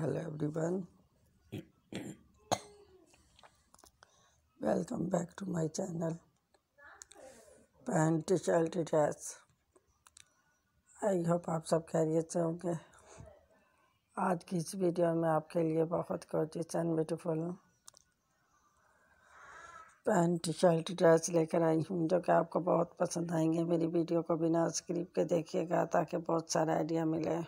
hello everyone welcome back to my channel pant shirt dress I hope आप सब खैरियत से होंगे आज की इस वीडियो में आपके लिए बहुत कोचिस and beautiful pant shirt dress लेकर आई हूँ जो कि आपको बहुत पसंद आएंगे मेरी वीडियो को बिना स्क्रिप्ट के देखिएगा ताकि बहुत सारा आइडिया मिले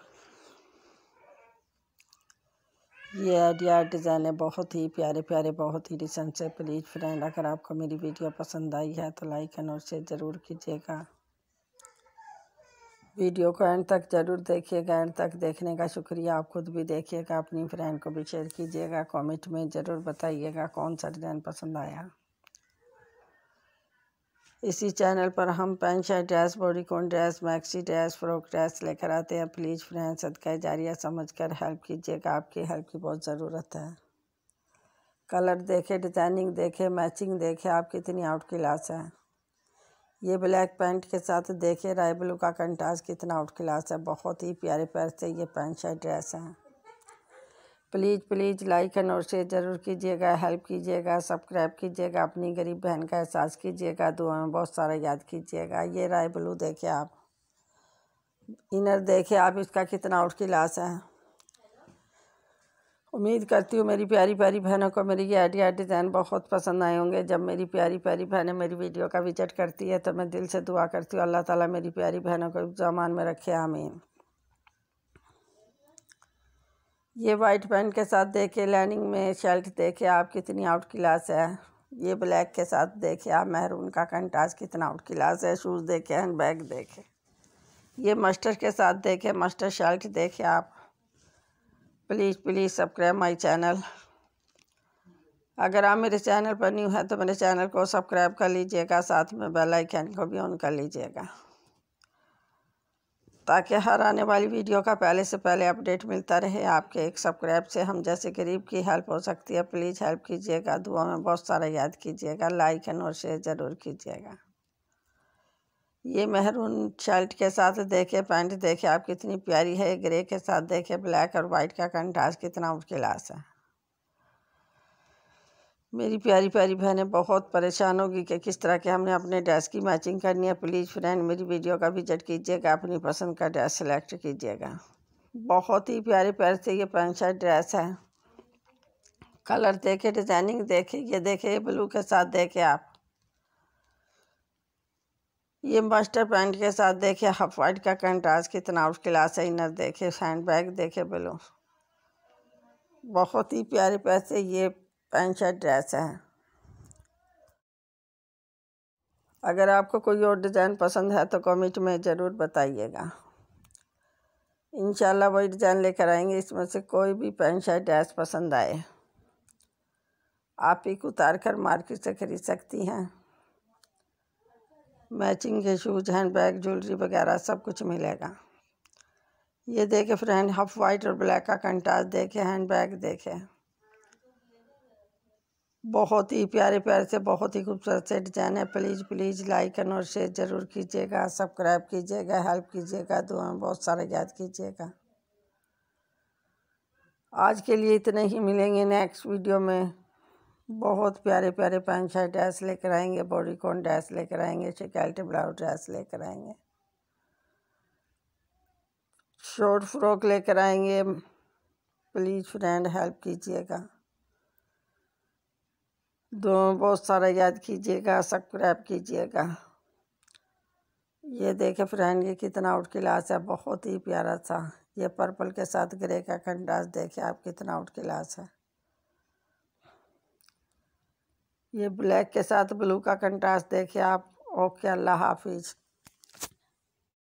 ये आइडिया डिज़ाइन है बहुत ही प्यारे प्यारे बहुत ही डिसेंट से प्लीज़ फ्रेंड अगर आपको मेरी वीडियो पसंद आई है तो लाइक एंड और शेयर ज़रूर कीजिएगा वीडियो को एंड तक ज़रूर देखिएगा एंड तक देखने का शुक्रिया आप खुद भी देखिएगा अपनी फ्रेंड को भी शेयर कीजिएगा कमेंट में ज़रूर बताइएगा कौन सा डिज़ाइन पसंद आया इसी चैनल पर हम pant shirt dress bodycon dress maxi dress frock dress लेकर आते हैं प्लीज़ फ्रेंड सदका जारिया समझ कर हेल्प कीजिएगा आपकी हेल्प की बहुत ज़रूरत है कलर देखे डिज़ाइनिंग देखे मैचिंग देखे आप कितनी आउट क्लास है ये ब्लैक पैंट के साथ देखे राय ब्लू का कंटास कितना आउट क्लास है बहुत ही प्यारे प्यार से ये पैंट शर्ट ड्रेस हैं प्लीज़ प्लीज़ लाइक एंड और शेयर ज़रूर कीजिएगा हेल्प कीजिएगा सब्सक्राइब कीजिएगा अपनी गरीब बहन का एहसास कीजिएगा दुआ में बहुत सारा याद कीजिएगा ये राय ब्लू देखे आप इनर देखे आप इसका कितना आउट क्लास है उम्मीद करती हूँ मेरी प्यारी प्यारी बहनों को मेरी ये आइडिया डिज़ाइन बहुत पसंद आए होंगे जब मेरी प्यारी प्यारी बहनें मेरी वीडियो का विजिट करती है तो मैं दिल से दुआ करती हूँ अल्लाह ताला मेरी प्यारी बहनों को जमान में रखे आमीन ये वाइट पैंट के साथ देखे लाइनिंग में शर्ट देखे आप कितनी आउट क्लास है ये ब्लैक के साथ देखे आप महरून का कंटाज कितना आउट क्लास है शूज़ देखे हैंड बैग देखे ये मस्टर के साथ देखे मस्टर शर्ट देखे आप please please subscribe my channel अगर आप मेरे चैनल पर न्यू हैं तो मेरे चैनल को सब्सक्राइब कर लीजिएगा साथ में बेल आइकन को भी ऑन कर लीजिएगा ताकि हर आने वाली वीडियो का पहले से पहले अपडेट मिलता रहे आपके एक सब्सक्राइब से हम जैसे गरीब की हेल्प हो सकती है प्लीज़ हेल्प कीजिएगा दुआ में बहुत सारा याद कीजिएगा लाइक एंड और शेयर ज़रूर कीजिएगा ये महरून शर्ट के साथ देखे पैंट देखे आप कितनी प्यारी है ग्रे के साथ देखे ब्लैक और वाइट का कंट्रास्ट कितना मुश्किल है मेरी प्यारी प्यारी बहनें बहुत परेशान होगी कि किस तरह के हमने अपने ड्रेस की मैचिंग करनी है प्लीज़ फ्रेंड मेरी वीडियो का विजिट कीजिएगा अपनी पसंद का ड्रेस सेलेक्ट कीजिएगा बहुत ही प्यारे प्यार से ये पैंट शर्ट ड्रेस है कलर देखे डिज़ाइनिंग देखे ये देखे ब्लू के साथ देखे आप ये मास्टर पैंट के साथ देखे हाफ वाइट का कंट्रास्ट कितना आउट क्लास है इनर देखे हैंड बैग देखे ब्लू बहुत ही प्यारे पैसे ये पैंट शर्ट ड्रेस है अगर आपको कोई और डिज़ाइन पसंद है तो कमेंट में ज़रूर बताइएगा इन वही डिज़ाइन लेकर आएंगे इसमें से कोई भी पैंट शर्ट ड्रेस पसंद आए आप एक उतार कर मार्केट से ख़रीद सकती हैं मैचिंग के शूज़ हैंड बैग ज्वेलरी वगैरह सब कुछ मिलेगा ये देखे फ्रेंड हाफ वाइट और ब्लैक का कंटास देखे हैंड बैग देखे बहुत ही प्यारे प्यारे से बहुत ही खूबसूरत से डिजाइन है प्लीज़ प्लीज़ लाइक एंड और शेयर ज़रूर कीजिएगा सब्सक्राइब कीजिएगा हेल्प कीजिएगा दुआ बहुत सारा याद कीजिएगा आज के लिए इतने ही मिलेंगे नेक्स्ट वीडियो में बहुत प्यारे प्यारे पैंट शर्ट ड्रेस लेकर आएंगे बॉडीकॉन ड्रेस लेकर आएंगे शिकायत ब्लाउज ड्रेस लेकर आएंगे शॉर्ट फ्रॉक लेकर आएंगे प्लीज़ फ्रेंड हेल्प कीजिएगा दोनों बहुत सारा याद कीजिएगा सब्सक्राइब कीजिएगा ये देखे फ्रेंड ये कितना आउट क्लास है बहुत ही प्यारा था ये पर्पल के साथ ग्रे का कंट्रास देखे आप कितना आउट क्लास है ये ब्लैक के साथ ब्लू का कंट्रास्ट देखे आप ओके अल्लाह हाफिज़